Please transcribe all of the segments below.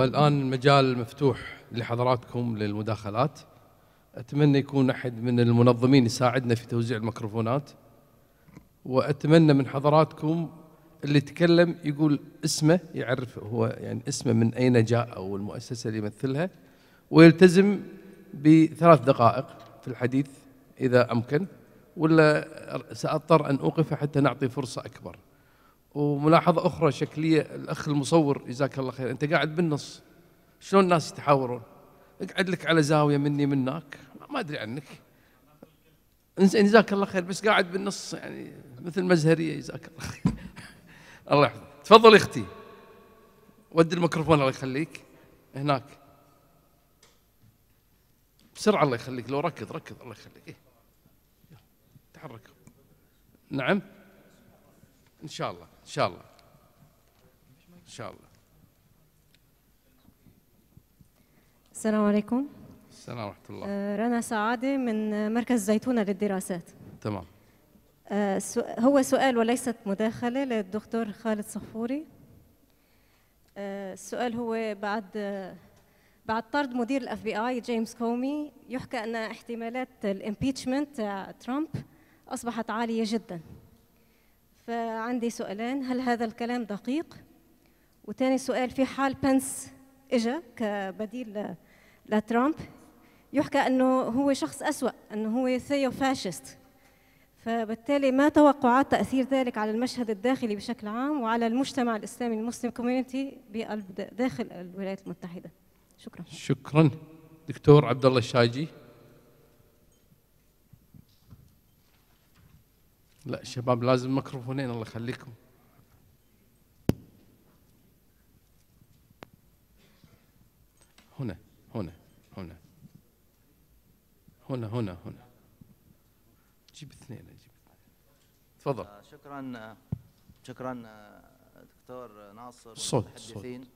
والآن المجال مفتوح لحضراتكم للمداخلات أتمنى يكون أحد من المنظمين يساعدنا في توزيع الميكروفونات وأتمنى من حضراتكم اللي يتكلم يقول اسمه يعرف هو يعني اسمه من أين جاء أو المؤسسة اللي يمثلها ويلتزم بثلاث دقائق في الحديث إذا أمكن ولا سأضطر أن أوقف حتى نعطي فرصة أكبر وملاحظة أخرى شكلية الأخ المصور جزاك الله خير أنت قاعد بالنص شلون الناس يتحاورون اقعد لك على زاوية مني منك ما أدري عنك إنزين جزاك الله خير بس قاعد بالنص يعني مثل مزهرية جزاك الله خير الله يحفظك تفضل اختي ودي الميكروفون الله يخليك هناك بسرعة الله يخليك لو ركض ركض الله يخليك إيه. تحرك نعم ان شاء الله ان شاء الله ان شاء الله السلام عليكم السلام ورحمه الله آه، رنا سعاده من مركز زيتونه للدراسات تمام آه، هو سؤال وليست مداخله للدكتور خالد صفوري آه، السؤال هو بعد بعد طرد مدير الاف بي اي جيمس كومي يحكى ان احتمالات الامبيتشمنت ترامب اصبحت عاليه جدا فعندي سؤالين هل هذا الكلام دقيق وتاني سؤال في حال بنس اجا كبديل لترامب يحكى انه هو شخص اسوا انه هو ثيو فاشست فبالتالي ما توقعات تاثير ذلك على المشهد الداخلي بشكل عام وعلى المجتمع الاسلامي المسلم كوميونتي داخل الولايات المتحده شكرا شكرا دكتور عبد الله الشاجي لا شباب لازم ميكروفونين الله يخليكم هنا هنا هنا هنا هنا هنا جيب اثنين جيب اثنين تفضل آه، شكرا آه، شكرا آه، دكتور ناصر صوت والمتحدثين صوت.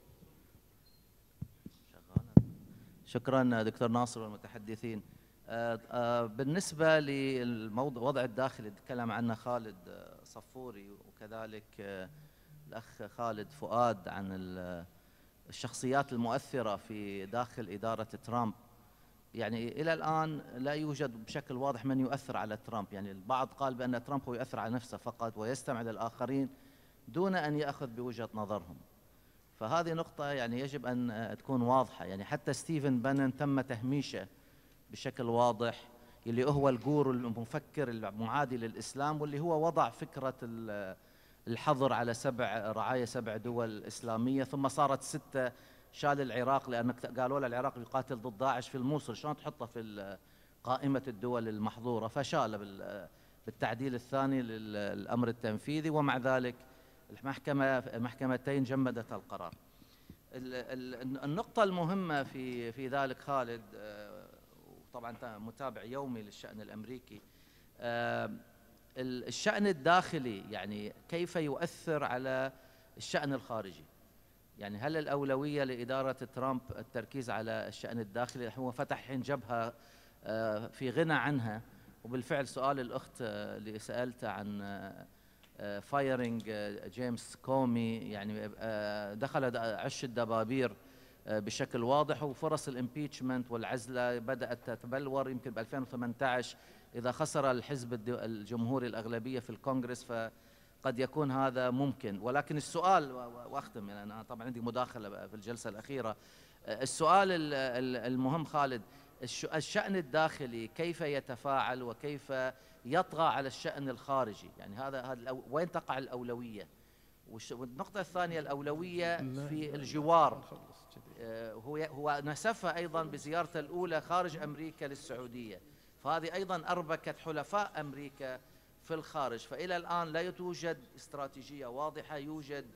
شكرا دكتور ناصر والمتحدثين آه، آه، بالنسبة للموضوع الداخلي اللي تكلم عنه خالد آه، صفوري وكذلك الأخ خالد فؤاد عن الشخصيات المؤثرة في داخل إدارة ترامب يعني إلى الآن لا يوجد بشكل واضح من يؤثر على ترامب يعني البعض قال بأن ترامب هو يؤثر على نفسه فقط ويستمع للآخرين دون أن يأخذ بوجهة نظرهم فهذه نقطة يعني يجب أن تكون واضحة يعني حتى ستيفن بانن تم تهميشه بشكل واضح اللي هو الجور المفكر المعادي للإسلام واللي هو وضع فكرة الحظر على سبع رعاية سبع دول إسلامية ثم صارت ستة شال العراق لأن قالوا له العراق يقاتل ضد داعش في الموصل شلون تحطه في قائمة الدول المحظورة فشال بالتعديل الثاني للأمر التنفيذي ومع ذلك المحكمة محكمتين جمدت القرار النقطة المهمة في في ذلك خالد آه، طبعا انت متابع يومي للشان الامريكي آه، الشان الداخلي يعني كيف يؤثر على الشان الخارجي يعني هل الاولويه لاداره ترامب التركيز على الشان الداخلي هو فتح حين جبهه آه، في غنى عنها وبالفعل سؤال الاخت آه، اللي سالته عن فايرنج جيمس كومي يعني دخل عش الدبابير آه، بشكل واضح وفرص الامبيتشمنت والعزله بدات تتبلور يمكن ب 2018 اذا خسر الحزب الجمهوري الاغلبيه في الكونغرس فقد يكون هذا ممكن ولكن السؤال واختم يعني انا طبعا عندي مداخله في الجلسه الاخيره آه، السؤال المهم خالد الشأن الداخلي كيف يتفاعل وكيف يطغى على الشأن الخارجي يعني هذا هذا وين تقع الأولوية والنقطة الثانية الأولوية في الجوار آه، هو هو نسفها أيضا بزيارته الأولى خارج أمريكا للسعودية فهذه أيضا أربكت حلفاء أمريكا في الخارج فإلى الآن لا توجد استراتيجية واضحة يوجد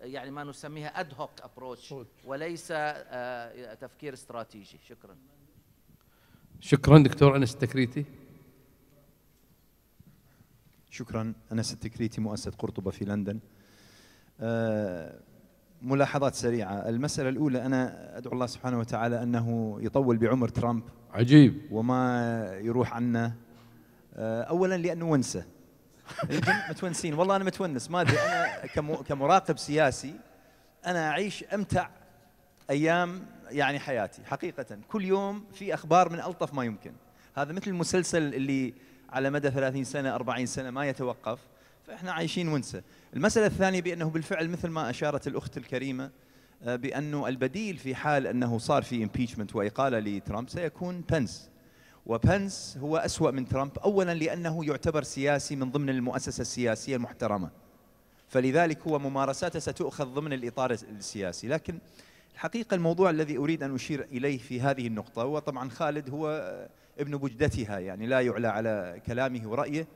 يعني ما نسميها أد هوك أبروتش وليس آه، تفكير استراتيجي شكرا شكرا دكتور أنس التكريتي شكرا أنس التكريتي مؤسسة قرطبة في لندن آه، ملاحظات سريعة المسألة الأولى أنا أدعو الله سبحانه وتعالى أنه يطول بعمر ترامب عجيب وما يروح عنا آه، أولا لأنه ونسة متونسين والله أنا متونس ما أدري أنا كمراقب سياسي أنا أعيش أمتع أيام يعني حياتي حقيقة كل يوم في أخبار من ألطف ما يمكن هذا مثل المسلسل اللي على مدى 30 سنة 40 سنة ما يتوقف فاحنا عايشين ونسه. المساله الثانيه بانه بالفعل مثل ما اشارت الاخت الكريمه آه، بانه البديل في حال انه صار في امبيتشمنت واقاله لترامب سيكون بنس. وبنس هو أسوأ من ترامب أولا لأنه يعتبر سياسي من ضمن المؤسسة السياسية المحترمة فلذلك هو ممارساته ستؤخذ ضمن الإطار السياسي لكن الحقيقة الموضوع الذي أريد أن أشير إليه في هذه النقطة هو طبعا خالد هو آه، ابن بجدتها يعني لا يعلى على كلامه ورأيه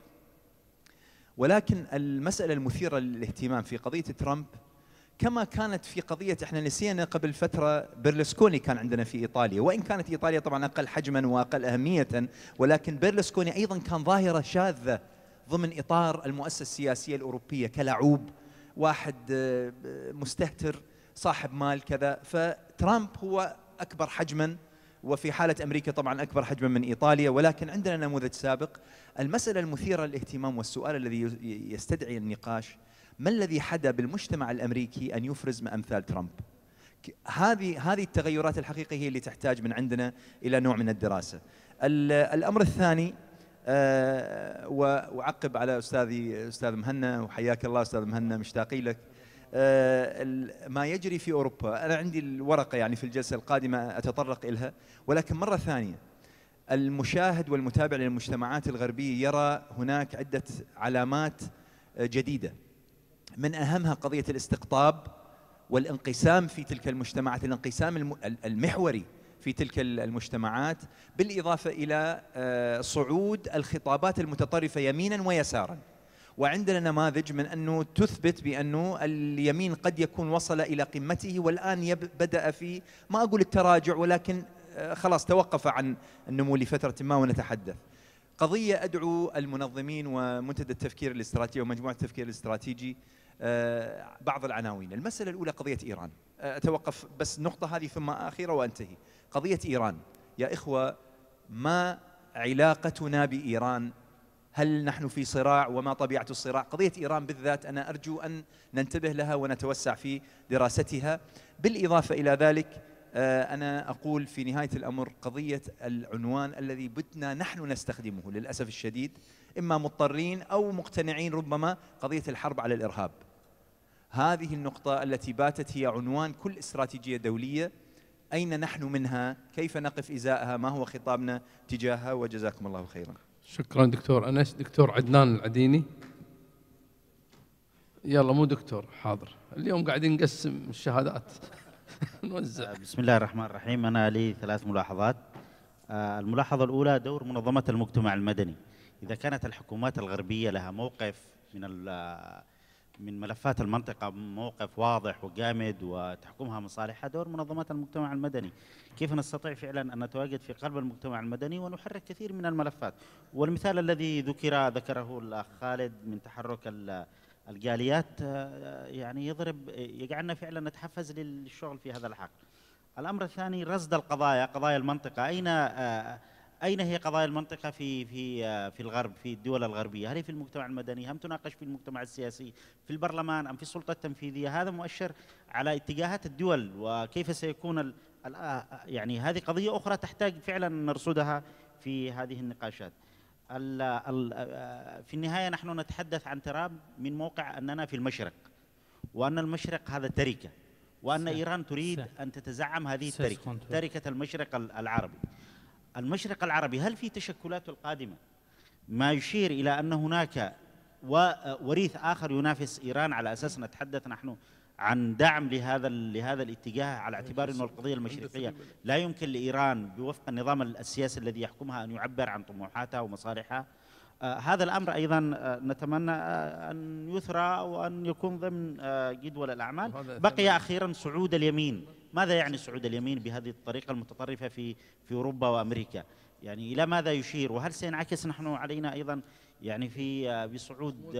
ولكن المسألة المثيرة للاهتمام في قضية ترامب كما كانت في قضية احنا نسينا قبل فترة بيرلسكوني كان عندنا في ايطاليا، وان كانت ايطاليا طبعا اقل حجما واقل اهمية، ولكن بيرلسكوني ايضا كان ظاهرة شاذة ضمن اطار المؤسسة السياسية الاوروبية كلعوب واحد آه، مستهتر صاحب مال كذا، فترامب هو اكبر حجما وفي حالة أمريكا طبعا أكبر حجما من إيطاليا ولكن عندنا نموذج سابق المسألة المثيرة للاهتمام والسؤال الذي يستدعي النقاش ما الذي حدا بالمجتمع الأمريكي أن يفرز ما أمثال ترامب هذه هذه التغيرات الحقيقية هي اللي تحتاج من عندنا إلى نوع من الدراسة الأمر الثاني آه، وأعقب على أستاذي أستاذ مهنا وحياك الله أستاذ مهنا مشتاقين لك آه، ما يجري في أوروبا أنا عندي الورقة يعني في الجلسة القادمة أتطرق إلها ولكن مرة ثانية المشاهد والمتابع للمجتمعات الغربية يرى هناك عدة علامات آه، جديدة من أهمها قضية الاستقطاب والانقسام في تلك المجتمعات الانقسام المحوري في تلك المجتمعات بالإضافة إلى آه، صعود الخطابات المتطرفة يمينا ويسارا وعندنا نماذج من أنه تثبت بأنه اليمين قد يكون وصل إلى قمته والآن بدأ في ما أقول التراجع ولكن آه، خلاص توقف عن النمو لفترة ما ونتحدث قضية أدعو المنظمين ومنتدى التفكير الاستراتيجي ومجموعة التفكير الاستراتيجي آه، بعض العناوين المسألة الأولى قضية إيران آه، أتوقف بس نقطة هذه ثم أخيرة وأنتهي قضية إيران يا إخوة ما علاقتنا بإيران هل نحن في صراع وما طبيعة الصراع قضية إيران بالذات أنا أرجو أن ننتبه لها ونتوسع في دراستها بالإضافة إلى ذلك آه، أنا أقول في نهاية الأمر قضية العنوان الذي بتنا نحن نستخدمه للأسف الشديد إما مضطرين أو مقتنعين ربما قضية الحرب على الإرهاب هذه النقطة التي باتت هي عنوان كل استراتيجية دولية أين نحن منها كيف نقف إزاءها ما هو خطابنا تجاهها وجزاكم الله خيرا شكرا دكتور انس دكتور عدنان العديني يلا مو دكتور حاضر اليوم قاعدين نقسم الشهادات نوزع آه، بسم الله الرحمن الرحيم انا لي ثلاث ملاحظات آه، الملاحظه الاولى دور منظمه المجتمع المدني اذا كانت الحكومات الغربيه لها موقف من من ملفات المنطقة موقف واضح وجامد وتحكمها مصالحها دور منظمات المجتمع المدني كيف نستطيع فعلا أن نتواجد في قلب المجتمع المدني ونحرك كثير من الملفات والمثال الذي ذكر ذكره الأخ خالد من تحرك الجاليات آه، يعني يضرب يجعلنا فعلا نتحفز للشغل في هذا الحق الأمر الثاني رصد القضايا قضايا المنطقة أين آه، اين هي قضايا المنطقه في في في الغرب في الدول الغربيه؟ هل هي في المجتمع المدني؟ هم تناقش في المجتمع السياسي؟ في البرلمان ام في السلطه التنفيذيه؟ هذا مؤشر على اتجاهات الدول وكيف سيكون آه، يعني هذه قضيه اخرى تحتاج فعلا ان نرصدها في هذه النقاشات. الـ الـ آه، في النهايه نحن نتحدث عن تراب من موقع اننا في المشرق وان المشرق هذا تركه وان ايران تريد ان تتزعم هذه التركه تركه المشرق العربي. المشرق العربي هل في تشكلات القادمة ما يشير إلى أن هناك وريث آخر ينافس إيران على أساس نتحدث نحن عن دعم لهذا لهذا الاتجاه على اعتبار انه القضيه المشرقيه لا يمكن لايران بوفق النظام السياسي الذي يحكمها ان يعبر عن طموحاتها ومصالحها آه، هذا الامر ايضا آه، نتمنى آه، ان يثرى وان يكون ضمن جدول الاعمال بقي اخيرا صعود اليمين ماذا يعني صعود اليمين بهذه الطريقة المتطرفة في في أوروبا وأمريكا يعني إلى ماذا يشير وهل سينعكس نحن علينا أيضا يعني في بصعود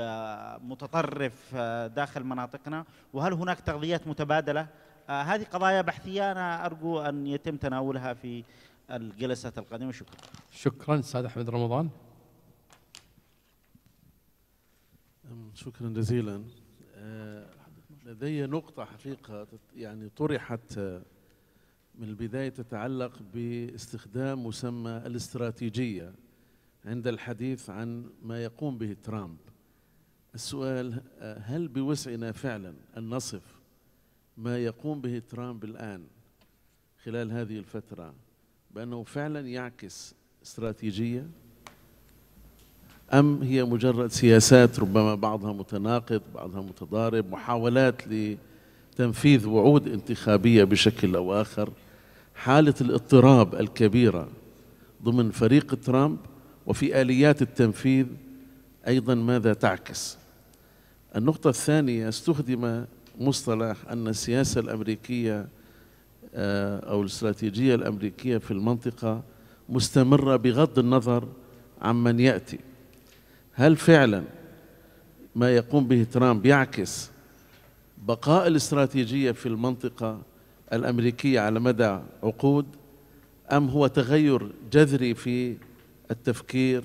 متطرف داخل مناطقنا وهل هناك تغذيات متبادلة هذه قضايا بحثية أنا أرجو أن يتم تناولها في الجلسات القادمة شكرا شكرا أستاذ أحمد رمضان شكرا جزيلا آه، لدي نقطة حقيقة يعني طرحت آه، من البداية تتعلق باستخدام مسمى الاستراتيجية عند الحديث عن ما يقوم به ترامب السؤال آه، هل بوسعنا فعلا أن نصف ما يقوم به ترامب الآن خلال هذه الفترة بأنه فعلا يعكس استراتيجية أم هي مجرد سياسات ربما بعضها متناقض بعضها متضارب محاولات لتنفيذ وعود انتخابية بشكل أو آخر حالة الاضطراب الكبيرة ضمن فريق ترامب وفي آليات التنفيذ أيضا ماذا تعكس النقطة الثانية استخدم مصطلح أن السياسة الأمريكية آه، أو الاستراتيجية الأمريكية في المنطقة مستمرة بغض النظر عمن يأتي هل فعلا ما يقوم به ترامب يعكس بقاء الاستراتيجيه في المنطقه الامريكيه على مدى عقود ام هو تغير جذري في التفكير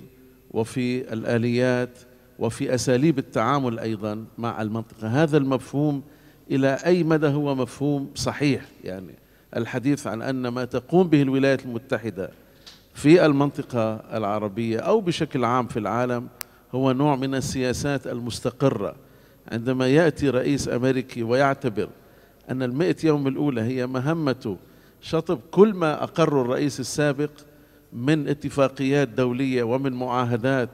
وفي الاليات وفي اساليب التعامل ايضا مع المنطقه هذا المفهوم الى اي مدى هو مفهوم صحيح يعني الحديث عن ان ما تقوم به الولايات المتحده في المنطقه العربيه او بشكل عام في العالم هو نوع من السياسات المستقرة عندما يأتي رئيس أمريكي ويعتبر أن المئة يوم الأولى هي مهمته شطب كل ما أقره الرئيس السابق من اتفاقيات دولية ومن معاهدات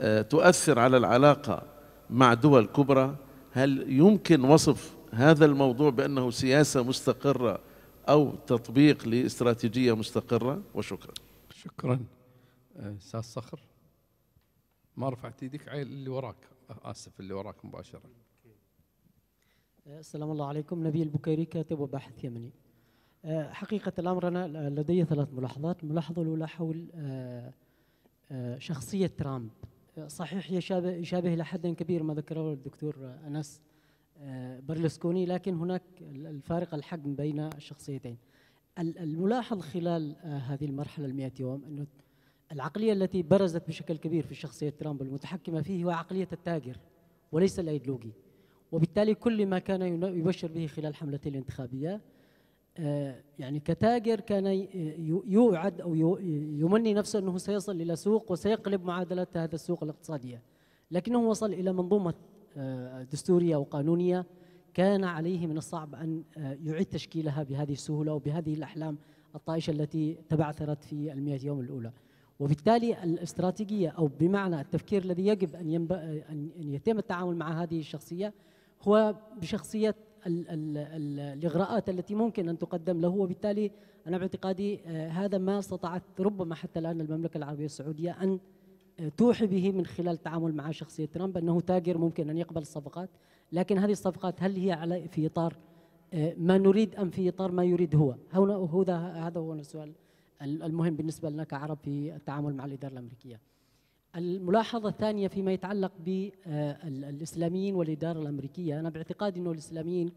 آه، تؤثر على العلاقة مع دول كبرى هل يمكن وصف هذا الموضوع بأنه سياسة مستقرة أو تطبيق لاستراتيجية مستقرة وشكرا شكرا آه، أستاذ صخر ما رفعت ايدك عيل اللي وراك اسف اللي وراك مباشره أه، السلام الله عليكم نبيل البكيري كاتب وباحث يمني أه، حقيقة الأمر أنا لدي ثلاث ملاحظات الملاحظة الأولى حول أه، شخصية ترامب صحيح يشابه, يشابه إلى حد كبير ما ذكره الدكتور أنس برلسكوني لكن هناك الفارق الحجم بين الشخصيتين الملاحظ خلال هذه المرحلة المئة يوم أنه العقلية التي برزت بشكل كبير في شخصية ترامب المتحكمة فيه هو عقلية التاجر وليس الأيديولوجي وبالتالي كل ما كان يبشر به خلال حملته الانتخابية آه، يعني كتاجر كان يوعد أو يمني نفسه أنه سيصل إلى سوق وسيقلب معادلات هذا السوق الاقتصادية لكنه وصل إلى منظومة آه، دستورية وقانونية كان عليه من الصعب أن آه، يعيد تشكيلها بهذه السهولة وبهذه الأحلام الطائشة التي تبعثرت في المئة يوم الأولى وبالتالي الاستراتيجيه او بمعنى التفكير الذي يجب ان ينب... ان يتم التعامل مع هذه الشخصيه هو بشخصيه ال... ال... ال... الاغراءات التي ممكن ان تقدم له وبالتالي انا باعتقادي آه، هذا ما استطاعت ربما حتى الان المملكه العربيه السعوديه ان آه، توحي به من خلال التعامل مع شخصيه ترامب انه تاجر ممكن ان يقبل الصفقات لكن هذه الصفقات هل هي على في اطار آه، ما نريد ام في اطار ما يريد هو هنا هذا هو السؤال المهم بالنسبه لنا كعرب في التعامل مع الاداره الامريكيه. الملاحظه الثانيه فيما يتعلق بالاسلاميين آه، والاداره الامريكيه، انا باعتقادي انه الاسلاميين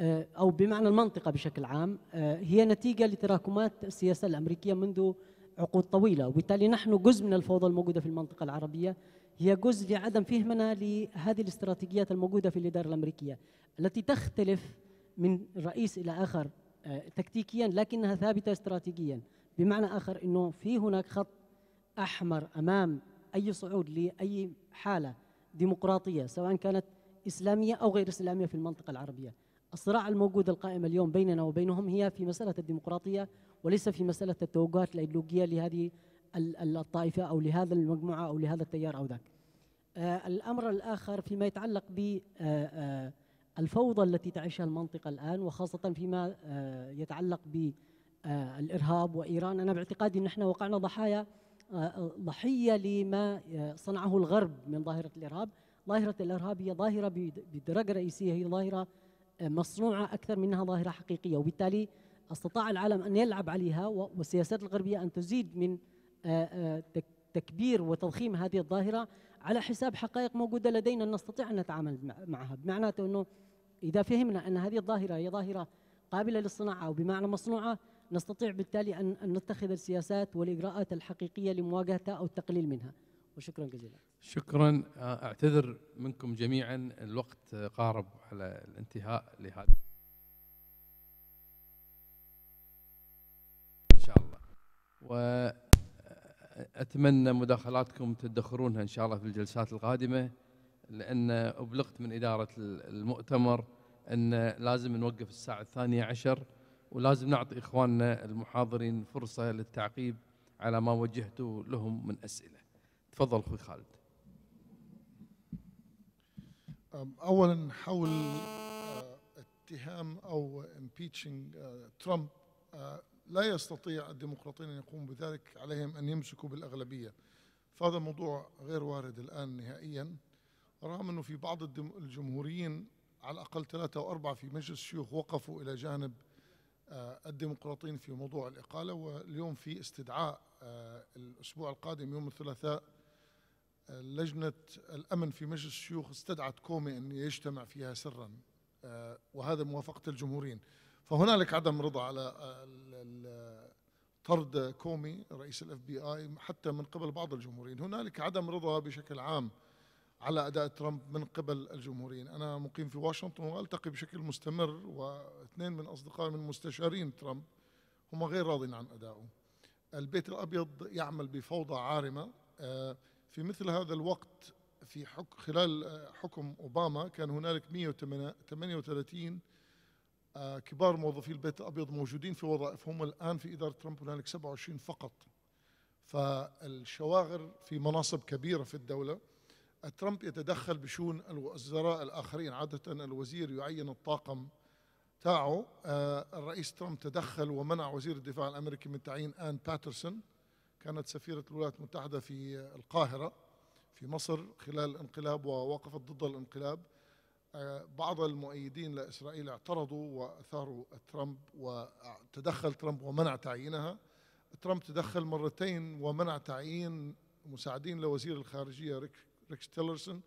آه، او بمعنى المنطقه بشكل عام آه، هي نتيجه لتراكمات السياسه الامريكيه منذ عقود طويله، وبالتالي نحن جزء من الفوضى الموجوده في المنطقه العربيه هي جزء لعدم فهمنا لهذه الاستراتيجيات الموجوده في الاداره الامريكيه التي تختلف من رئيس الى اخر آه، تكتيكيا لكنها ثابته استراتيجيا بمعنى اخر انه في هناك خط احمر امام اي صعود لاي حاله ديمقراطيه سواء كانت اسلاميه او غير اسلاميه في المنطقه العربيه. الصراع الموجود القائم اليوم بيننا وبينهم هي في مساله الديمقراطيه وليس في مساله التوجهات الايديولوجيه لهذه الطائفه او لهذا المجموعه او لهذا التيار او ذاك. آه، الامر الاخر فيما يتعلق ب آه، الفوضى التي تعيشها المنطقة الآن وخاصة فيما آه، يتعلق بالإرهاب آه، وإيران أنا باعتقادي أن احنا وقعنا ضحايا آه، ضحية لما صنعه الغرب من ظاهرة الإرهاب ظاهرة الإرهاب هي ظاهرة بدرجة رئيسية هي ظاهرة مصنوعة أكثر منها ظاهرة حقيقية وبالتالي استطاع العالم أن يلعب عليها والسياسات الغربية أن تزيد من تكبير وتضخيم هذه الظاهرة على حساب حقائق موجودة لدينا نستطيع أن نتعامل معها بمعنى أنه إذا فهمنا أن هذه الظاهرة هي ظاهرة قابلة للصناعة أو بمعنى مصنوعة نستطيع بالتالي أن نتخذ السياسات والإجراءات الحقيقية لمواجهتها أو التقليل منها وشكرا جزيلا شكرا أعتذر منكم جميعا الوقت قارب على الانتهاء لهذا إن شاء الله وأتمنى مداخلاتكم تدخرونها إن شاء الله في الجلسات القادمة لأن أبلغت من إدارة المؤتمر أن لازم نوقف الساعة الثانية عشر ولازم نعطي إخواننا المحاضرين فرصة للتعقيب على ما وجهته لهم من أسئلة تفضل أخوي خالد أولا حول آه، اتهام أو امبيتشنج آه، ترامب آه، لا يستطيع الديمقراطيين أن يقوموا بذلك عليهم أن يمسكوا بالأغلبية فهذا موضوع غير وارد الآن نهائيا رغم أنه في بعض الجمهوريين على الأقل ثلاثة أو أربعة في مجلس الشيوخ وقفوا إلى جانب آه، الديمقراطيين في موضوع الإقالة واليوم في استدعاء آه، الأسبوع القادم يوم الثلاثاء آه، لجنة الأمن في مجلس الشيوخ استدعت كومي أن يجتمع فيها سرا وهذا موافقة الجمهوريين فهنالك عدم رضا على طرد كومي رئيس الاف بي اي حتى من قبل بعض الجمهوريين هنالك عدم رضا بشكل عام على اداء ترامب من قبل الجمهوريين، انا مقيم في واشنطن والتقي بشكل مستمر واثنين من اصدقائي من مستشارين ترامب هم غير راضين عن ادائه. البيت الابيض يعمل بفوضى عارمه آه، في مثل هذا الوقت في حك خلال آه، حكم اوباما كان هنالك 138 آه، كبار موظفي البيت الابيض موجودين في وظائفهم الان في اداره ترامب هنالك 27 فقط. فالشواغر في مناصب كبيره في الدوله ترامب يتدخل بشؤون الوزراء الآخرين عادة الوزير يعين الطاقم تاعه آه، الرئيس ترامب تدخل ومنع وزير الدفاع الأمريكي من تعيين آن باترسون كانت سفيرة الولايات المتحدة في القاهرة في مصر خلال الانقلاب ووقفت ضد الانقلاب آه، بعض المؤيدين لإسرائيل اعترضوا وأثاروا ترامب وتدخل ترامب ومنع تعيينها ترامب تدخل مرتين ومنع تعيين مساعدين لوزير الخارجية ريك ريكس تيلرسون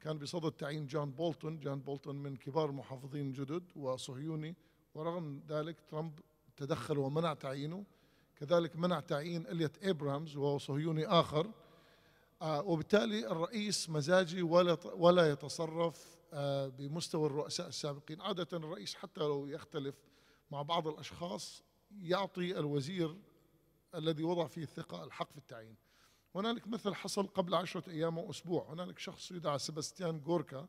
كان بصدد تعيين جون بولتون جون بولتون من كبار المحافظين الجدد وصهيوني ورغم ذلك ترامب تدخل ومنع تعيينه كذلك منع تعيين اليت ابرامز وهو صهيوني اخر آه، وبالتالي الرئيس مزاجي ولا ولا يتصرف آه، بمستوى الرؤساء السابقين عاده الرئيس حتى لو يختلف مع بعض الاشخاص يعطي الوزير الذي وضع فيه الثقه الحق في التعيين هنالك مثل حصل قبل عشرة أيام وأسبوع هنالك شخص يدعى سباستيان غوركا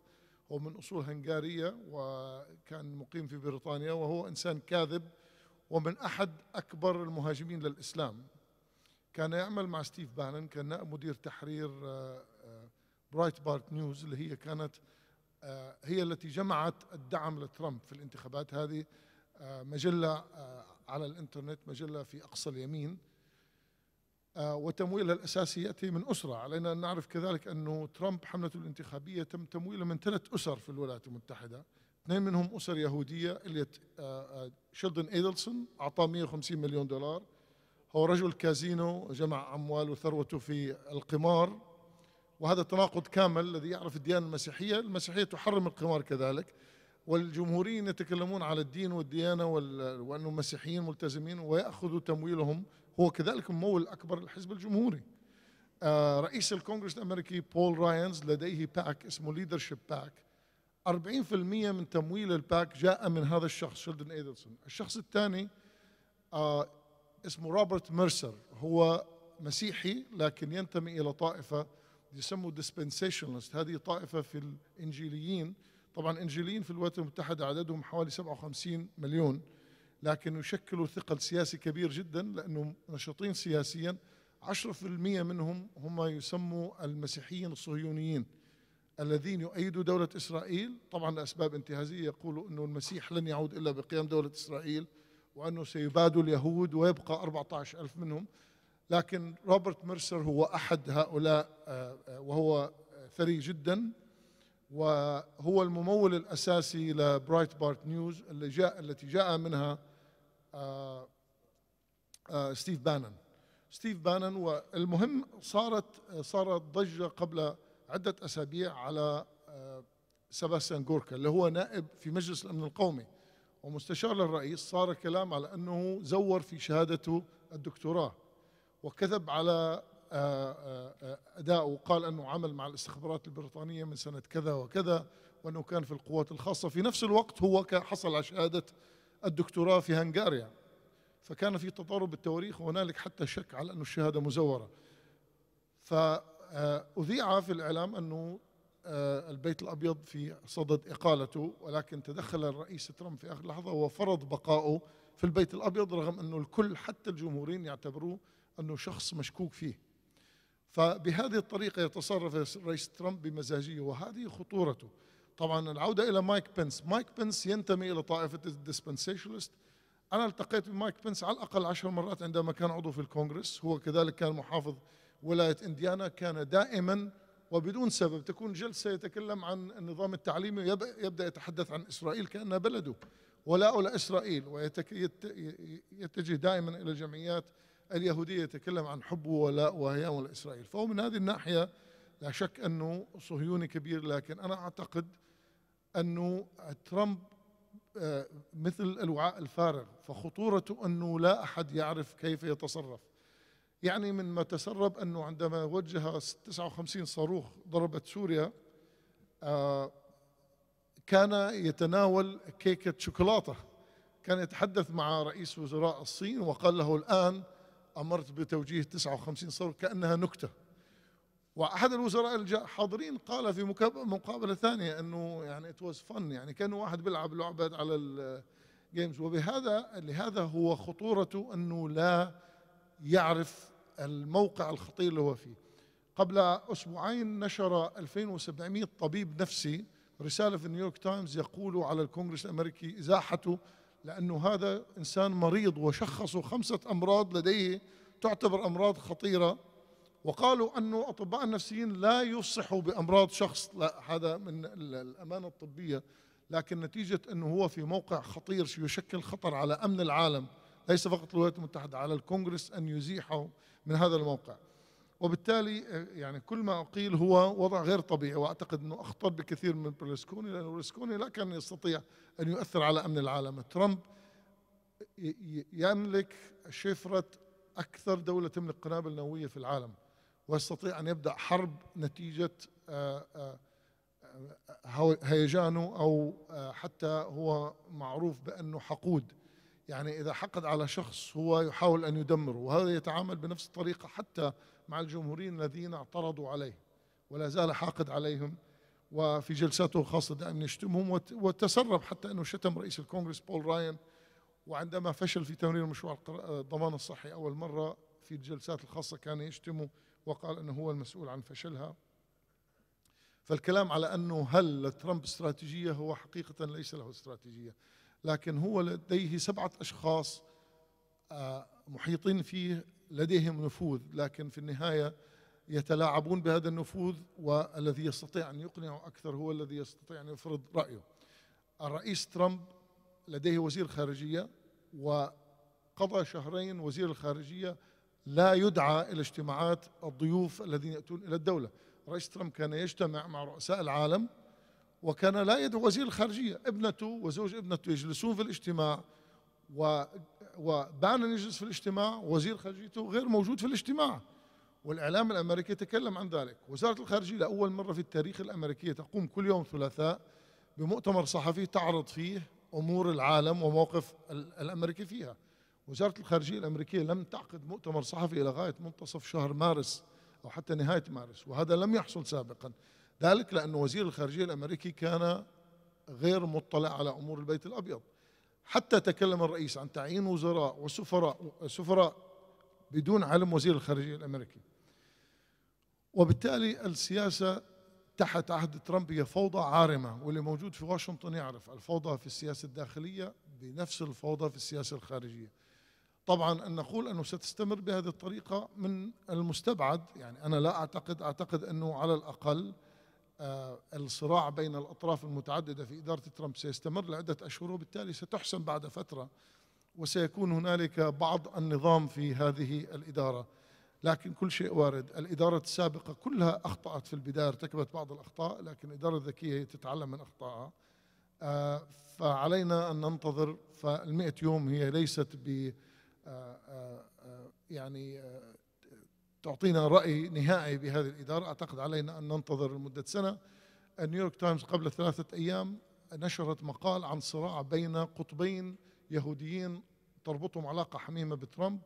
هو من أصول هنغارية وكان مقيم في بريطانيا وهو إنسان كاذب ومن أحد أكبر المهاجمين للإسلام كان يعمل مع ستيف بانن كان نائب مدير تحرير آه، آه، برايت بارت نيوز اللي هي كانت آه، هي التي جمعت الدعم لترامب في الانتخابات هذه مجلة على الانترنت مجلة في أقصى اليمين آه، وتمويلها الأساسي يأتي من أسرة علينا أن نعرف كذلك أنه ترامب حملته الانتخابية تم تمويله من ثلاث أسر في الولايات المتحدة اثنين منهم أسر يهودية اللي آه، آه، شيلدن إيدلسون أعطاه 150 مليون دولار هو رجل كازينو جمع أمواله وثروته في القمار وهذا تناقض كامل الذي يعرف الديانة المسيحية المسيحية تحرم القمار كذلك والجمهوريين يتكلمون على الدين والديانة وأنهم مسيحيين ملتزمين ويأخذوا تمويلهم هو كذلك الممول الأكبر للحزب الجمهوري آه، رئيس الكونغرس الأمريكي بول راينز لديه باك اسمه ليدرشيب باك 40% من تمويل الباك جاء من هذا الشخص شيلدن ايدلسون الشخص الثاني آه، اسمه روبرت ميرسر هو مسيحي لكن ينتمي إلى طائفة يسموا ديسبنسيشنالست هذه طائفة في الإنجيليين طبعا الانجيليين في الولايات المتحدة عددهم حوالي 57 مليون لكن يشكلوا ثقل سياسي كبير جدا لانه نشطين سياسيا 10% منهم هم يسموا المسيحيين الصهيونيين الذين يؤيدوا دولة إسرائيل طبعا لأسباب انتهازية يقولوا أنه المسيح لن يعود إلا بقيام دولة إسرائيل وأنه سيبادوا اليهود ويبقى 14 ألف منهم لكن روبرت ميرسر هو أحد هؤلاء آه، آه، وهو ثري جدا وهو الممول الأساسي لبرايت بارت نيوز اللي جاء التي جاء منها آه، آه، ستيف بانن ستيف بانن والمهم صارت صارت ضجة قبل عدة أسابيع على آه، سباستيان جوركا اللي هو نائب في مجلس الأمن القومي ومستشار للرئيس صار كلام على أنه زور في شهادته الدكتوراه وكذب على آه، آه، آه، أداء وقال أنه عمل مع الاستخبارات البريطانية من سنة كذا وكذا وأنه كان في القوات الخاصة في نفس الوقت هو حصل على شهادة الدكتوراه في هنغاريا فكان في تضارب التواريخ وهنالك حتى شك على أن الشهادة مزورة فأذيع في الإعلام أنه البيت الأبيض في صدد إقالته ولكن تدخل الرئيس ترامب في آخر لحظة وفرض بقائه في البيت الأبيض رغم أنه الكل حتى الجمهوريين يعتبروه أنه شخص مشكوك فيه فبهذه الطريقة يتصرف الرئيس ترامب بمزاجية وهذه خطورته طبعا العودة إلى مايك بنس مايك بنس ينتمي إلى طائفة الديسبنسيشنست أنا التقيت بمايك بنس على الأقل عشر مرات عندما كان عضو في الكونغرس هو كذلك كان محافظ ولاية إنديانا كان دائما وبدون سبب تكون جلسة يتكلم عن النظام التعليمي ويبدأ يتحدث عن إسرائيل كأنها بلده ولاء لإسرائيل ويتجه دائما إلى جمعيات اليهودية يتكلم عن حب ولاء وهيام الإسرائيل فهو من هذه الناحية لا شك أنه صهيوني كبير لكن أنا أعتقد أنه ترامب آه، مثل الوعاء الفارغ فخطورته أنه لا أحد يعرف كيف يتصرف يعني من ما تسرب أنه عندما وجه 59 صاروخ ضربت سوريا آه، كان يتناول كيكة شوكولاتة كان يتحدث مع رئيس وزراء الصين وقال له الآن امرت بتوجيه 59 صوره كانها نكته واحد الوزراء حاضرين قال في مقابله ثانيه انه يعني ات واز فن يعني كان واحد بيلعب لعبه على الجيمز وبهذا لهذا هو خطورته انه لا يعرف الموقع الخطير اللي هو فيه قبل اسبوعين نشر 2700 طبيب نفسي رساله في نيويورك تايمز يقول على الكونغرس الامريكي ازاحته لأنه هذا إنسان مريض وشخصوا خمسة أمراض لديه تعتبر أمراض خطيرة وقالوا أنه أطباء النفسيين لا يفصحوا بأمراض شخص لا هذا من الأمانة الطبية لكن نتيجة أنه هو في موقع خطير يشكل خطر على أمن العالم ليس فقط الولايات المتحدة على الكونغرس أن يزيحه من هذا الموقع وبالتالي آه، يعني كل ما قيل هو وضع غير طبيعي واعتقد انه اخطر بكثير من برلسكوني لانه برلسكوني لا كان يستطيع ان يؤثر على امن العالم ترامب يملك شفره اكثر دوله تملك قنابل نوويه في العالم ويستطيع ان يبدا حرب نتيجه آه، آه، هيجانه او حتى هو معروف بانه حقود يعني إذا حقد على شخص هو يحاول أن يدمره وهذا يتعامل بنفس الطريقة حتى مع الجمهوريين الذين اعترضوا عليه ولا زال حاقد عليهم وفي جلساته الخاصة دائما يشتمهم وتسرب حتى أنه شتم رئيس الكونغرس بول راين وعندما فشل في تمرير مشروع الضمان الصحي أول مرة في الجلسات الخاصة كان يشتمه وقال أنه هو المسؤول عن فشلها فالكلام على أنه هل ترامب استراتيجية هو حقيقة ليس له استراتيجية لكن هو لديه سبعة أشخاص آه، محيطين فيه لديهم نفوذ لكن في النهاية يتلاعبون بهذا النفوذ والذي يستطيع أن يقنعه أكثر هو الذي يستطيع أن يفرض رأيه الرئيس ترامب لديه وزير خارجية وقضى شهرين وزير الخارجية لا يدعى إلى اجتماعات الضيوف الذين يأتون إلى الدولة رئيس ترامب كان يجتمع مع رؤساء العالم وكان لا يدعو وزير الخارجية ابنته وزوج ابنته يجلسون في الاجتماع و وبعد يجلس في الاجتماع وزير خارجيته غير موجود في الاجتماع والإعلام الأمريكي تكلم عن ذلك وزارة الخارجية لأول مرة في التاريخ الأمريكية تقوم كل يوم ثلاثاء بمؤتمر صحفي تعرض فيه أمور العالم وموقف الأمريكي فيها وزارة الخارجية الأمريكية لم تعقد مؤتمر صحفي إلى غاية منتصف شهر مارس أو حتى نهاية مارس وهذا لم يحصل سابقاً ذلك لأن وزير الخارجية الأمريكي كان غير مطلع على أمور البيت الأبيض حتى تكلم الرئيس عن تعيين وزراء وسفراء سفراء بدون علم وزير الخارجية الأمريكي وبالتالي السياسة تحت عهد ترامب هي فوضى عارمة واللي موجود في واشنطن يعرف الفوضى في السياسة الداخلية بنفس الفوضى في السياسة الخارجية طبعا أن نقول أنه ستستمر بهذه الطريقة من المستبعد يعني أنا لا أعتقد أعتقد أنه على الأقل آه، الصراع بين الأطراف المتعددة في إدارة ترامب سيستمر لعدة أشهر وبالتالي ستحسم بعد فترة وسيكون هنالك بعض النظام في هذه الإدارة لكن كل شيء وارد الإدارة السابقة كلها أخطأت في البداية ارتكبت بعض الأخطاء لكن الإدارة الذكية تتعلم من أخطائها آه، فعلينا أن ننتظر فالمئة يوم هي ليست ب آه، يعني تعطينا رأي نهائي بهذه الإدارة أعتقد علينا أن ننتظر لمدة سنة النيويورك تايمز قبل ثلاثة أيام نشرت مقال عن صراع بين قطبين يهوديين تربطهم علاقة حميمة بترامب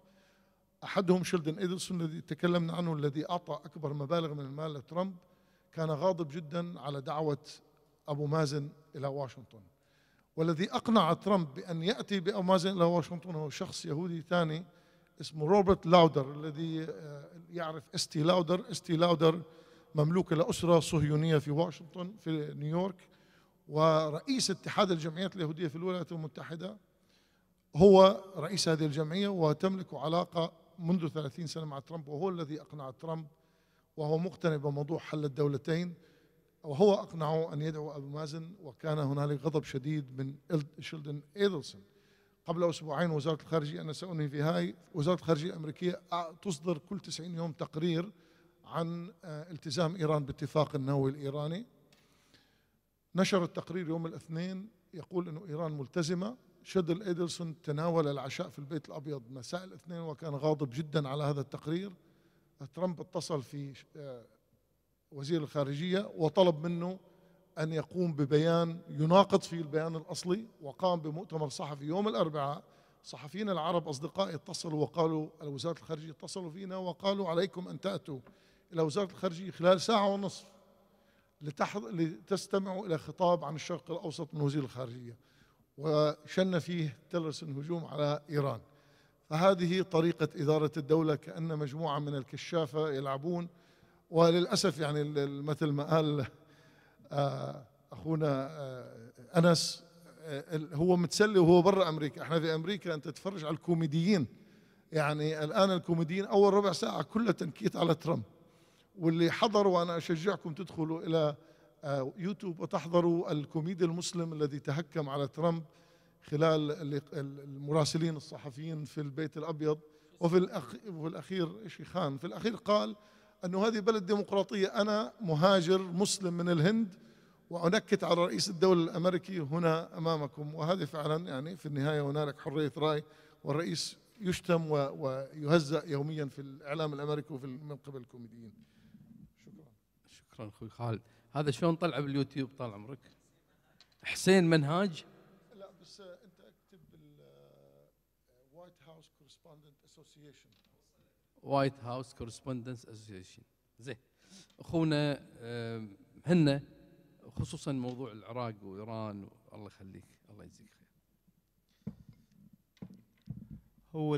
أحدهم شيلدن إيدلسون الذي تكلمنا عنه الذي أعطى أكبر مبالغ من المال لترامب كان غاضب جدا على دعوة أبو مازن إلى واشنطن والذي أقنع ترامب بأن يأتي بأبو مازن إلى واشنطن هو شخص يهودي ثاني اسمه روبرت لاودر الذي آه، يعرف استي لاودر استي لاودر مملوكة لأسرة صهيونية في واشنطن في نيويورك ورئيس اتحاد الجمعيات اليهودية في الولايات المتحدة هو رئيس هذه الجمعية وتملك علاقة منذ 30 سنة مع ترامب وهو الذي أقنع ترامب وهو مقتنع بموضوع حل الدولتين وهو أقنعه أن يدعو أبو مازن وكان هنالك غضب شديد من شيلدن إيدلسون قبل أسبوعين وزارة الخارجية أنا سأنهي في هاي وزارة الخارجية الأمريكية تصدر كل 90 يوم تقرير عن آه، التزام إيران باتفاق النووي الإيراني نشر التقرير يوم الاثنين يقول أنه إيران ملتزمة شدل إيدلسون تناول العشاء في البيت الأبيض مساء الاثنين وكان غاضب جدا على هذا التقرير ترامب اتصل في آه، وزير الخارجية وطلب منه أن يقوم ببيان يناقض فيه البيان الأصلي وقام بمؤتمر صحفي يوم الأربعاء صحفيين العرب أصدقائي اتصلوا وقالوا وزارة الخارجية اتصلوا فينا وقالوا عليكم أن تأتوا إلى وزارة الخارجية خلال ساعة ونصف لتستمعوا إلى خطاب عن الشرق الأوسط من وزير الخارجية وشن فيه تلرسن هجوم على إيران فهذه طريقة إدارة الدولة كأن مجموعة من الكشافة يلعبون وللأسف يعني مثل ما قال آه، اخونا آه، انس آه، هو متسلي وهو برا امريكا احنا في امريكا انت تتفرج على الكوميديين يعني الان الكوميديين اول ربع ساعه كلها تنكيت على ترامب واللي حضروا وانا اشجعكم تدخلوا الى يوتيوب وتحضروا الكوميدي المسلم الذي تهكم على ترامب خلال المراسلين الصحفيين في البيت الابيض وفي الاخير شيخان في الاخير قال أنه هذه بلد ديمقراطية أنا مهاجر مسلم من الهند وأنكت على رئيس الدولة الأمريكي هنا أمامكم وهذه فعلا يعني في النهاية هنالك حرية رأي والرئيس يشتم ويهزأ يوميا في الإعلام الأمريكي وفي من قبل الكوميديين شكرا شكرا أخوي خالد هذا شلون طلع باليوتيوب طال عمرك حسين منهاج وايت هاوس كورسبوندنس اسوسيشن زين اخونا هن خصوصا موضوع العراق وايران الله يخليك الله يجزيك خير هو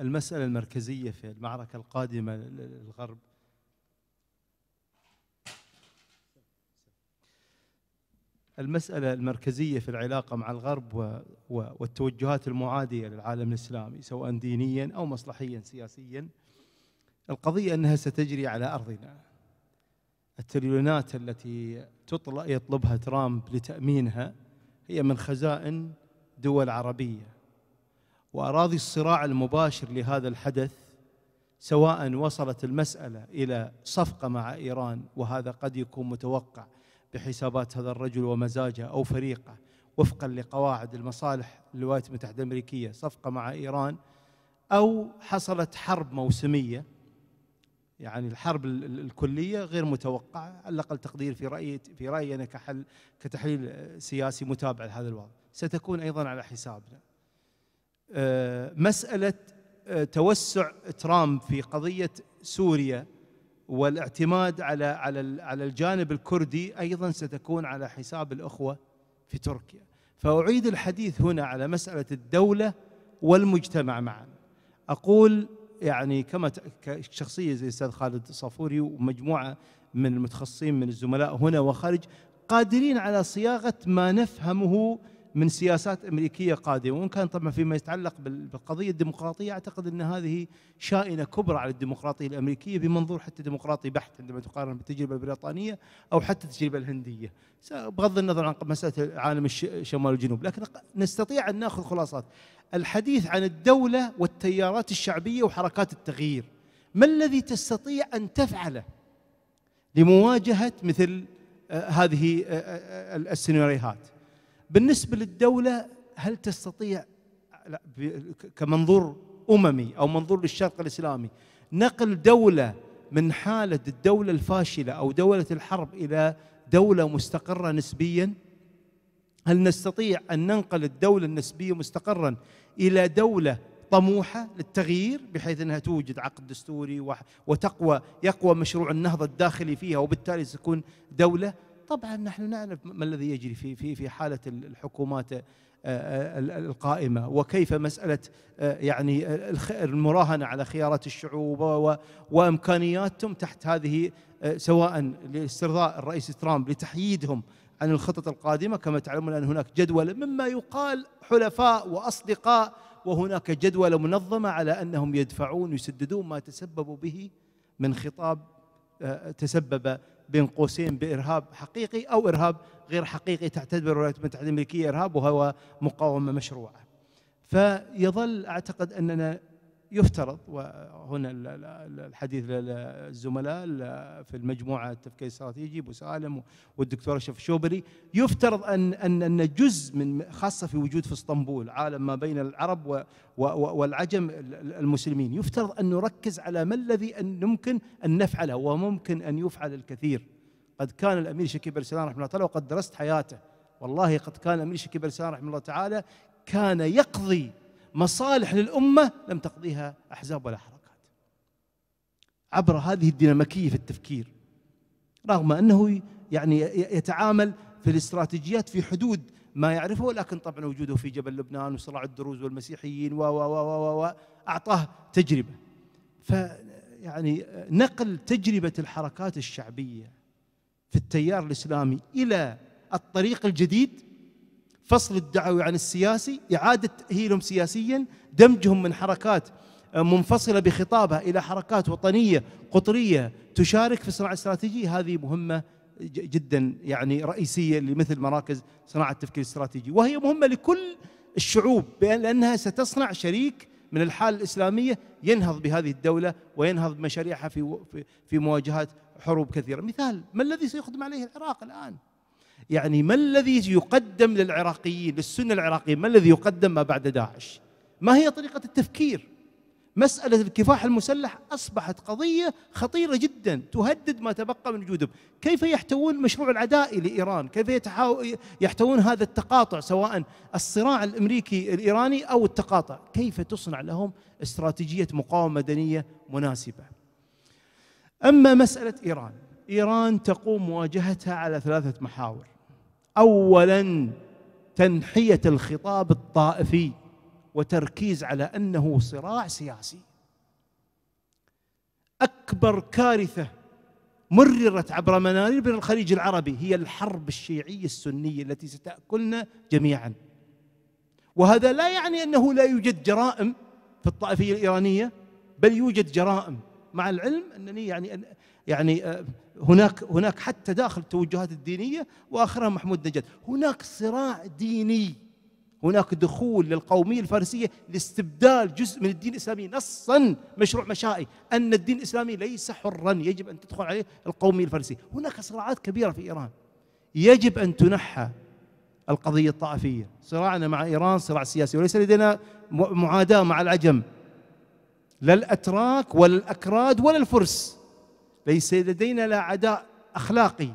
المساله المركزيه في المعركه القادمه للغرب المسألة المركزية في العلاقة مع الغرب والتوجهات المعادية للعالم الإسلامي سواء دينيا أو مصلحيا سياسيا القضية أنها ستجري على أرضنا التريليونات التي تطلق يطلبها ترامب لتأمينها هي من خزائن دول عربية وأراضي الصراع المباشر لهذا الحدث سواء وصلت المسألة إلى صفقة مع إيران وهذا قد يكون متوقع بحسابات هذا الرجل ومزاجه أو فريقه وفقا لقواعد المصالح الولايات المتحدة الأمريكية صفقة مع إيران أو حصلت حرب موسمية يعني الحرب الكلية غير متوقعة على الأقل تقدير في رأيي في رأيي أنا كحل كتحليل سياسي متابع لهذا الوضع ستكون أيضا على حسابنا آه، مسألة آه، توسع ترامب في قضية سوريا والاعتماد على على على الجانب الكردي ايضا ستكون على حساب الاخوه في تركيا فاعيد الحديث هنا على مساله الدوله والمجتمع معا اقول يعني كما شخصيه زي الاستاذ خالد صفوري ومجموعه من المتخصصين من الزملاء هنا وخارج قادرين على صياغه ما نفهمه من سياسات امريكيه قادمه وان كان طبعا فيما يتعلق بالقضيه الديمقراطيه اعتقد ان هذه شائنه كبرى على الديمقراطيه الامريكيه بمنظور حتى ديمقراطي بحت عندما تقارن بالتجربه البريطانيه او حتى التجربه الهنديه بغض النظر عن مساله عالم الشمال والجنوب لكن نستطيع ان ناخذ خلاصات الحديث عن الدوله والتيارات الشعبيه وحركات التغيير ما الذي تستطيع ان تفعله لمواجهه مثل آه، هذه آه، آه، السيناريوهات بالنسبه للدوله هل تستطيع كمنظور اممي او منظور للشرق الاسلامي نقل دوله من حاله الدوله الفاشله او دوله الحرب الى دوله مستقره نسبيا هل نستطيع ان ننقل الدوله النسبيه مستقرا الى دوله طموحه للتغيير بحيث انها توجد عقد دستوري وتقوى يقوى مشروع النهضه الداخلي فيها وبالتالي ستكون دوله طبعا نحن نعرف ما الذي يجري في في في حاله الحكومات آه، آه، القائمه وكيف مساله آه، يعني المراهنه على خيارات الشعوب وامكانياتهم تحت هذه سواء لاسترضاء الرئيس ترامب لتحييدهم عن الخطط القادمه كما تعلمون ان هناك جدول مما يقال حلفاء واصدقاء وهناك جدول منظمه على انهم يدفعون ويسددون ما تسببوا به من خطاب تسبب بين قوسين بارهاب حقيقي او ارهاب غير حقيقي تعتبر الولايات المتحده الامريكيه ارهاب وهو مقاومه مشروعه فيظل اعتقد اننا يفترض وهنا الحديث للزملاء في المجموعه التفكير الاستراتيجي ابو سالم والدكتور اشرف الشوبري يفترض ان ان ان جزء من خاصه في وجود في اسطنبول عالم ما بين العرب والعجم المسلمين يفترض ان نركز على ما الذي أن يمكن ان نفعله وممكن ان يفعل الكثير قد كان الامير شكيب السلام رحمه الله تعالى وقد درست حياته والله قد كان الامير شكيب السلام رحمه الله تعالى كان يقضي مصالح للأمة لم تقضيها أحزاب ولا حركات عبر هذه الديناميكية في التفكير رغم أنه يعني يتعامل في الاستراتيجيات في حدود ما يعرفه لكن طبعا وجوده في جبل لبنان وصراع الدروز والمسيحيين و و و و أعطاه تجربة ف يعني نقل تجربة الحركات الشعبية في التيار الإسلامي إلى الطريق الجديد فصل الدعوي عن السياسي إعادة تأهيلهم سياسيا دمجهم من حركات آه، منفصلة بخطابها إلى حركات وطنية قطرية تشارك في الصراع الاستراتيجي هذه مهمة جدا يعني رئيسية لمثل مراكز صناعة التفكير الاستراتيجي وهي مهمة لكل الشعوب لأنها ستصنع شريك من الحالة الإسلامية ينهض بهذه الدولة وينهض بمشاريعها في في مواجهة حروب كثيرة مثال ما الذي سيخدم عليه العراق الآن يعني ما الذي يقدم للعراقيين للسنة العراقية ما الذي يقدم ما بعد داعش ما هي طريقة التفكير مسألة الكفاح المسلح أصبحت قضية خطيرة جدا تهدد ما تبقى من وجودهم كيف يحتوون مشروع العدائي لإيران كيف يحتوون هذا التقاطع سواء الصراع الأمريكي الإيراني أو التقاطع كيف تصنع لهم استراتيجية مقاومة مدنية مناسبة أما مسألة إيران إيران تقوم مواجهتها على ثلاثة محاور اولا تنحيه الخطاب الطائفي وتركيز على انه صراع سياسي اكبر كارثه مررت عبر منارب الخليج العربي هي الحرب الشيعيه السنيه التي ستاكلنا جميعا وهذا لا يعني انه لا يوجد جرائم في الطائفيه الايرانيه بل يوجد جرائم مع العلم انني يعني يعني آه، هناك هناك حتى داخل التوجهات الدينيه واخرها محمود نجد هناك صراع ديني هناك دخول للقوميه الفارسيه لاستبدال جزء من الدين الاسلامي نصا مشروع مشائي ان الدين الاسلامي ليس حرا يجب ان تدخل عليه القوميه الفارسيه هناك صراعات كبيره في ايران يجب ان تنحى القضيه الطائفيه صراعنا مع ايران صراع سياسي وليس لدينا معاداه مع العجم لا الاتراك ولا الاكراد ولا الفرس ليس لدينا لا عداء اخلاقي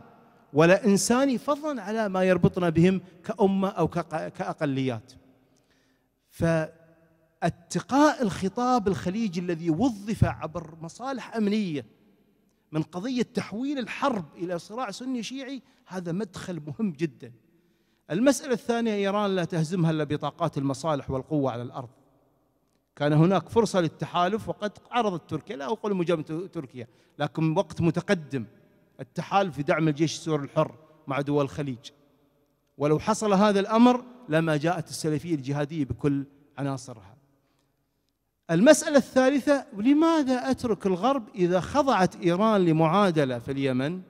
ولا انساني فضلا على ما يربطنا بهم كامه او كاقليات. فاتقاء الخطاب الخليجي الذي وظف عبر مصالح امنيه من قضيه تحويل الحرب الى صراع سني شيعي هذا مدخل مهم جدا. المساله الثانيه ايران لا تهزمها الا بطاقات المصالح والقوه على الارض. كان هناك فرصة للتحالف وقد عرضت تركيا لا أقول مجاملة تركيا لكن وقت متقدم التحالف في دعم الجيش السوري الحر مع دول الخليج ولو حصل هذا الأمر لما جاءت السلفية الجهادية بكل عناصرها المسألة الثالثة لماذا أترك الغرب إذا خضعت إيران لمعادلة في اليمن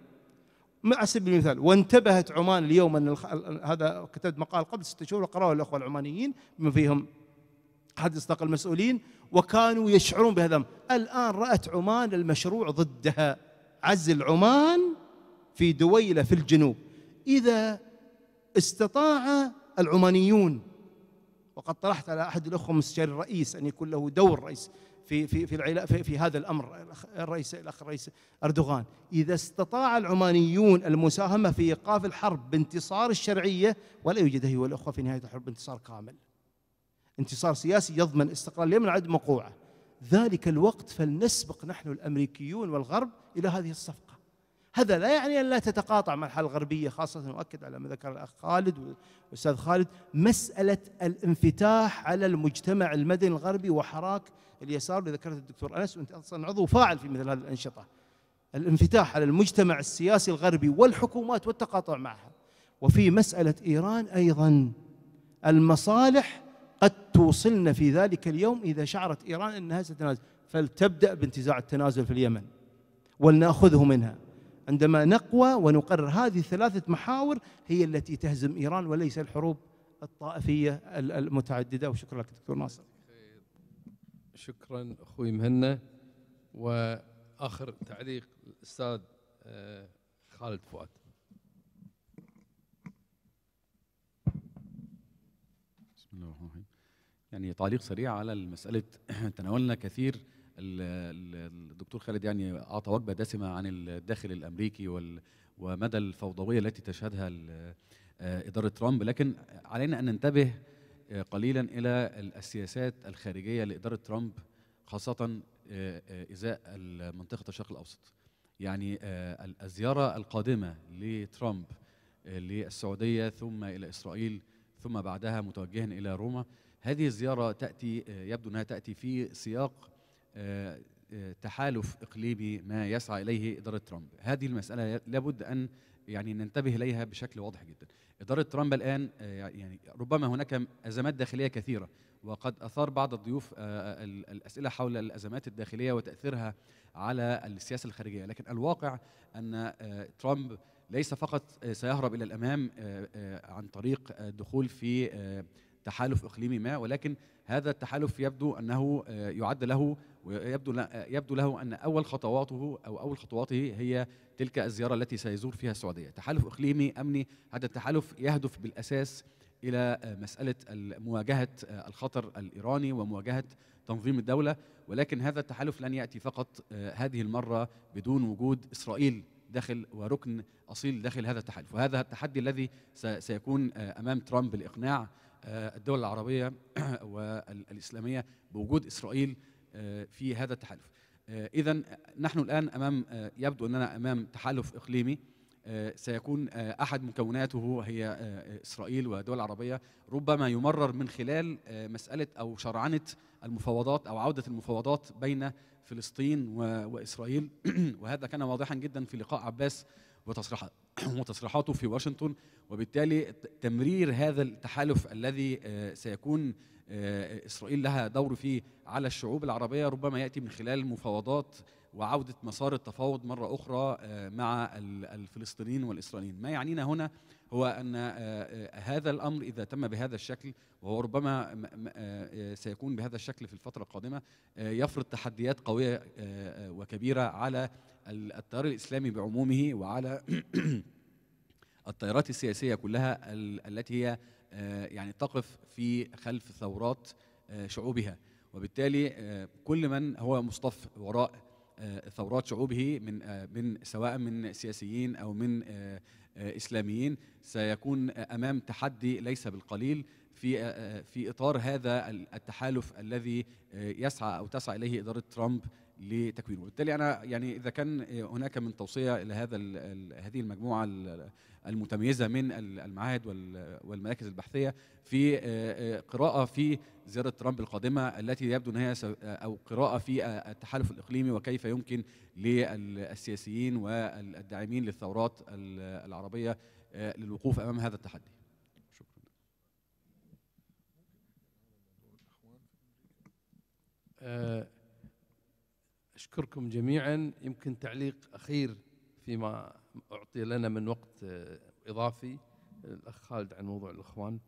على سبيل المثال وانتبهت عمان اليوم أن هذا كتبت مقال قبل ستة شهور وقرأه الأخوة العمانيين بما فيهم حدث طاقة المسؤولين وكانوا يشعرون بهذا الآن رأت عمان المشروع ضدها عزل عمان في دويلة في الجنوب إذا استطاع العمانيون وقد طرحت على أحد الأخوة مستشار الرئيس أن يكون له دور رئيس في في في, في, في هذا الأمر الرئيس الأخ الرئيس أردوغان إذا استطاع العمانيون المساهمة في إيقاف الحرب بانتصار الشرعية ولا يوجد أيها الأخوة في نهاية الحرب انتصار كامل انتصار سياسي يضمن استقلال اليمن عد وقوعه ذلك الوقت فلنسبق نحن الامريكيون والغرب الى هذه الصفقه هذا لا يعني ان لا تتقاطع مع الحاله الغربيه خاصه واؤكد على ما ذكر الاخ خالد والاستاذ خالد مساله الانفتاح على المجتمع المدني الغربي وحراك اليسار اللي ذكرته الدكتور انس وانت اصلا عضو فاعل في مثل هذه الانشطه الانفتاح على المجتمع السياسي الغربي والحكومات والتقاطع معها وفي مساله ايران ايضا المصالح قد توصلنا في ذلك اليوم إذا شعرت إيران أنها ستتنازل فلتبدأ بانتزاع التنازل في اليمن ولنأخذه منها عندما نقوى ونقرر هذه الثلاثة محاور هي التي تهزم إيران وليس الحروب الطائفية المتعددة وشكرا لك دكتور ناصر شكرا أخوي مهنا وآخر تعليق الأستاذ آه، خالد فؤاد يعني تعليق سريع على مسألة تناولنا كثير الدكتور خالد يعني أعطى وجبة دسمة عن الداخل الأمريكي ومدى الفوضوية التي تشهدها آه، إدارة ترامب لكن علينا أن ننتبه آه، قليلا إلى السياسات الخارجية لإدارة ترامب خاصة آه، إزاء منطقة الشرق الأوسط يعني الزيارة القادمة لترامب للسعودية ثم إلى إسرائيل ثم بعدها متوجها إلى روما هذه الزيارة تأتي آه، يبدو أنها تأتي في سياق آه، آه، تحالف إقليمي ما يسعى إليه إدارة ترامب هذه المسألة لابد أن يعني ننتبه إليها بشكل واضح جدا إدارة ترامب الآن يعني ربما هناك أزمات داخلية كثيرة وقد أثار بعض الضيوف الأسئلة حول الأزمات الداخلية وتأثيرها على السياسة الخارجية لكن الواقع أن ترامب ليس فقط سيهرب إلى الأمام عن طريق الدخول في تحالف اقليمي ما ولكن هذا التحالف يبدو انه آه، يعد له يبدو يبدو له ان اول خطواته او اول خطواته هي تلك الزياره التي سيزور فيها السعوديه، تحالف اقليمي امني هذا التحالف يهدف بالاساس الى آه، مساله مواجهه آه، الخطر الايراني ومواجهه تنظيم الدوله ولكن هذا التحالف لن ياتي فقط هذه المره بدون وجود اسرائيل داخل وركن اصيل داخل هذا التحالف وهذا التحدي الذي سيكون امام ترامب الاقناع الدول العربية والإسلامية بوجود إسرائيل آه، في هذا التحالف آه، إذا نحن الآن أمام آه، يبدو أننا أمام تحالف إقليمي سيكون أحد مكوناته هي إسرائيل ودول عربية ربما يمرر من خلال مسألة أو شرعنة المفاوضات أو عودة المفاوضات بين فلسطين وإسرائيل وهذا كان واضحا جدا في لقاء عباس وتصريحاته في واشنطن وبالتالي تمرير هذا التحالف الذي آه، سيكون آه، اسرائيل لها دور فيه على الشعوب العربيه ربما ياتي من خلال مفاوضات وعوده مسار التفاوض مره اخرى آه، مع الفلسطينيين والاسرائيليين. ما يعنينا هنا هو ان هذا الامر اذا تم بهذا الشكل وهو ربما سيكون بهذا الشكل في الفتره القادمه يفرض تحديات قويه وكبيره على التيار الإسلامي بعمومه وعلى التيارات السياسية كلها التي هي آه، يعني تقف في خلف ثورات آه، شعوبها وبالتالي آه، كل من هو مصطف وراء ثورات شعوبه من من سواء من سياسيين او من اسلاميين سيكون امام تحدي ليس بالقليل في في اطار هذا التحالف الذي يسعى او تسعى اليه اداره ترامب لتكوينه وبالتالي انا يعني اذا كان هناك من توصيه الى هذا هذه المجموعه المتميزه من المعاهد والمراكز البحثيه في آه، آه، قراءه في زياره ترامب القادمه التي يبدو ان هي او قراءه في آه، التحالف الاقليمي وكيف يمكن للسياسيين والداعمين للثورات العربيه للوقوف امام هذا التحدي شكرا أشكركم جميعا يمكن تعليق أخير فيما أعطي لنا من وقت آه، إضافي الأخ خالد عن موضوع الإخوان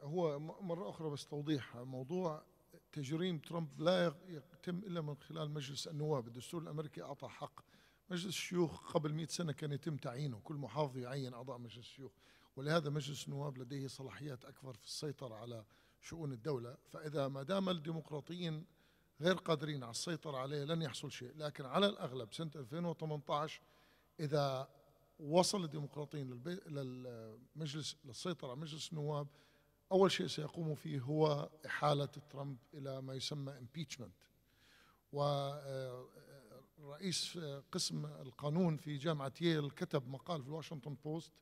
هو مرة أخرى بس توضيح موضوع تجريم ترامب لا يتم إلا من خلال مجلس النواب الدستور الأمريكي أعطى حق مجلس الشيوخ قبل مئة سنة كان يتم تعيينه كل محافظ يعين أعضاء مجلس الشيوخ ولهذا مجلس النواب لديه صلاحيات أكبر في السيطرة على شؤون الدولة فإذا ما دام الديمقراطيين غير قادرين على السيطرة عليه لن يحصل شيء لكن على الأغلب سنة 2018 إذا وصل الديمقراطيين للمجلس للسيطرة على مجلس النواب أول شيء سيقوموا فيه هو إحالة ترامب إلى ما يسمى impeachment و آه، رئيس قسم القانون في جامعة ييل كتب مقال في الواشنطن بوست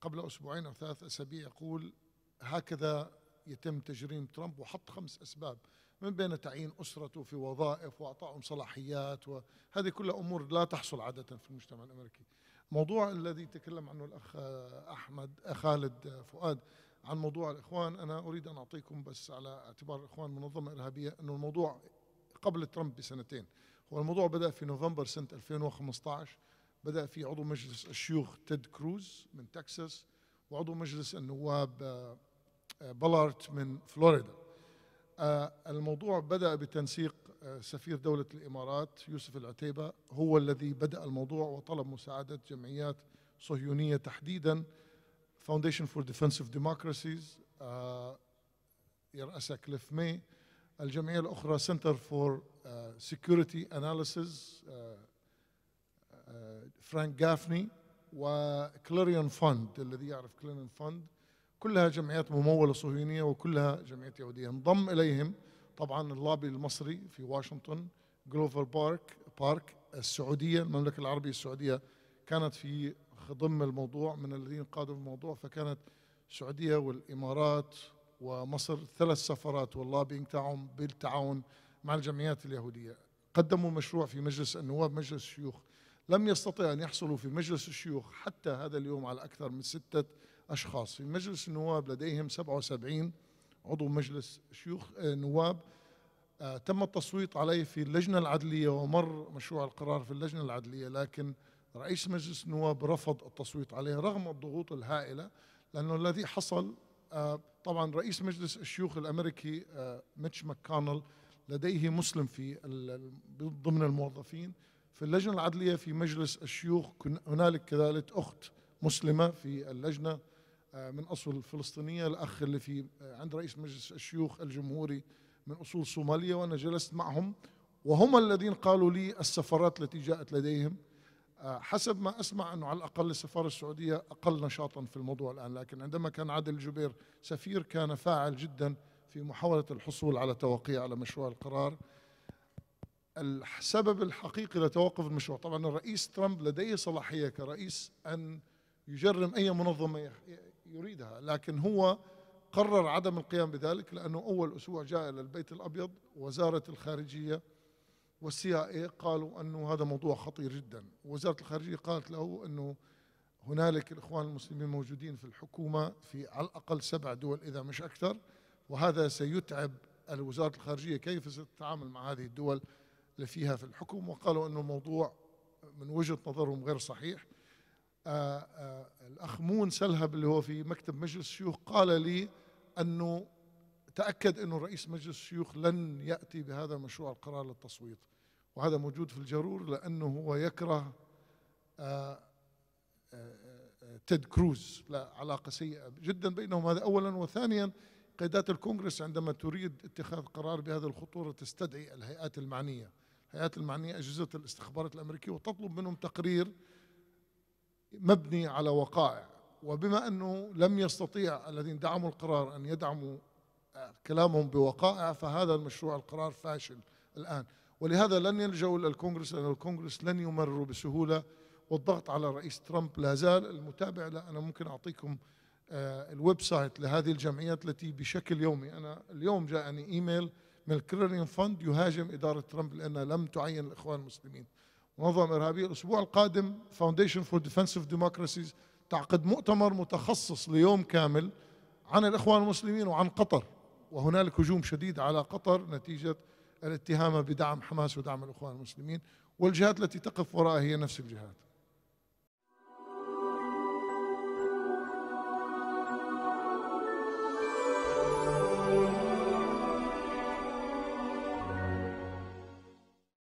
قبل أسبوعين أو ثلاث أسابيع يقول هكذا يتم تجريم ترامب وحط خمس أسباب من بين تعيين أسرته في وظائف وأعطائهم صلاحيات وهذه كلها أمور لا تحصل عادة في المجتمع الأمريكي موضوع الذي تكلم عنه الأخ أحمد خالد فؤاد عن موضوع الإخوان أنا أريد أن أعطيكم بس على اعتبار الإخوان منظمة إرهابية أنه الموضوع قبل ترامب بسنتين والموضوع بدأ في نوفمبر سنة 2015 بدأ في عضو مجلس الشيوخ تيد كروز من تكساس وعضو مجلس النواب آه، آه، بلارت من فلوريدا آه، الموضوع بدأ بتنسيق سفير دولة الإمارات يوسف العتيبة هو الذي بدأ الموضوع وطلب مساعدة جمعيات صهيونية تحديدا Foundation for Defensive Democracies يرأسها كليف مي الجمعية الأخرى Center for uh, security analysis فرانك جافني وكلاريون فوند الذي يعرف كلاريون فوند كلها جمعيات ممولة صهيونية وكلها جمعيات يهودية انضم إليهم طبعا اللابي المصري في واشنطن جلوفر بارك بارك السعودية المملكة العربية السعودية كانت في خضم الموضوع من الذين قادوا الموضوع فكانت السعودية والإمارات ومصر ثلاث سفرات واللابينج تاعهم بالتعاون مع الجمعيات اليهودية قدموا مشروع في مجلس النواب مجلس الشيوخ لم يستطع أن يحصلوا في مجلس الشيوخ حتى هذا اليوم على أكثر من ستة أشخاص في مجلس النواب لديهم 77 عضو مجلس شيوخ آه، نواب آه، تم التصويت عليه في اللجنة العدلية ومر مشروع القرار في اللجنة العدلية لكن رئيس مجلس النواب رفض التصويت عليه رغم الضغوط الهائلة لأنه الذي حصل آه، طبعا رئيس مجلس الشيوخ الأمريكي ميتش ماكونل لديه مسلم في ضمن الموظفين في اللجنة العدلية في مجلس الشيوخ هنالك كذلك أخت مسلمة في اللجنة آه، من أصل فلسطينية الأخ اللي في آه، عند رئيس مجلس الشيوخ الجمهوري من أصول صومالية وأنا جلست معهم وهم الذين قالوا لي السفرات التي جاءت لديهم آه، حسب ما أسمع أنه على الأقل السفارة السعودية أقل نشاطا في الموضوع الآن لكن عندما كان عادل جبير سفير كان فاعل جدا في محاولة الحصول على توقيع على مشروع القرار السبب الحقيقي لتوقف المشروع طبعا الرئيس ترامب لديه صلاحية كرئيس أن يجرم أي منظمة يريدها لكن هو قرر عدم القيام بذلك لأنه أول أسبوع جاء إلى البيت الأبيض وزارة الخارجية والسي اي قالوا أنه هذا موضوع خطير جدا وزارة الخارجية قالت له أنه هنالك الإخوان المسلمين موجودين في الحكومة في على الأقل سبع دول إذا مش أكثر وهذا سيتعب الوزارة الخارجية كيف ستتعامل مع هذه الدول اللي فيها في الحكم وقالوا أنه الموضوع من وجهة نظرهم غير صحيح آآ آه، آآ آه، الأخ مون سلهب اللي هو في مكتب مجلس الشيوخ قال لي أنه تأكد أنه رئيس مجلس الشيوخ لن يأتي بهذا المشروع القرار للتصويت وهذا موجود في الجرور لأنه هو يكره آآ آه، تيد كروز لا علاقة سيئة جدا بينهم هذا أولا وثانيا قيادات الكونغرس عندما تريد اتخاذ قرار بهذه الخطورة تستدعي الهيئات المعنية الهيئات المعنية أجهزة الاستخبارات الأمريكية وتطلب منهم تقرير مبني على وقائع وبما أنه لم يستطيع الذين دعموا القرار أن يدعموا كلامهم بوقائع فهذا المشروع القرار فاشل الآن ولهذا لن يلجأوا إلى الكونغرس لأن الكونغرس لن يمرروا بسهولة والضغط على الرئيس ترامب لا زال المتابع لا أنا ممكن أعطيكم آه، الويب سايت لهذه الجمعيات التي بشكل يومي انا اليوم جاءني ايميل من الكريرين فند يهاجم اداره ترامب لانها لم تعين الاخوان المسلمين منظمه ارهابيه الاسبوع القادم فاونديشن فور ديفنسيف ديموكراسيز تعقد مؤتمر متخصص ليوم كامل عن الاخوان المسلمين وعن قطر وهنالك هجوم شديد على قطر نتيجه الاتهام بدعم حماس ودعم الاخوان المسلمين والجهات التي تقف وراءها هي نفس الجهات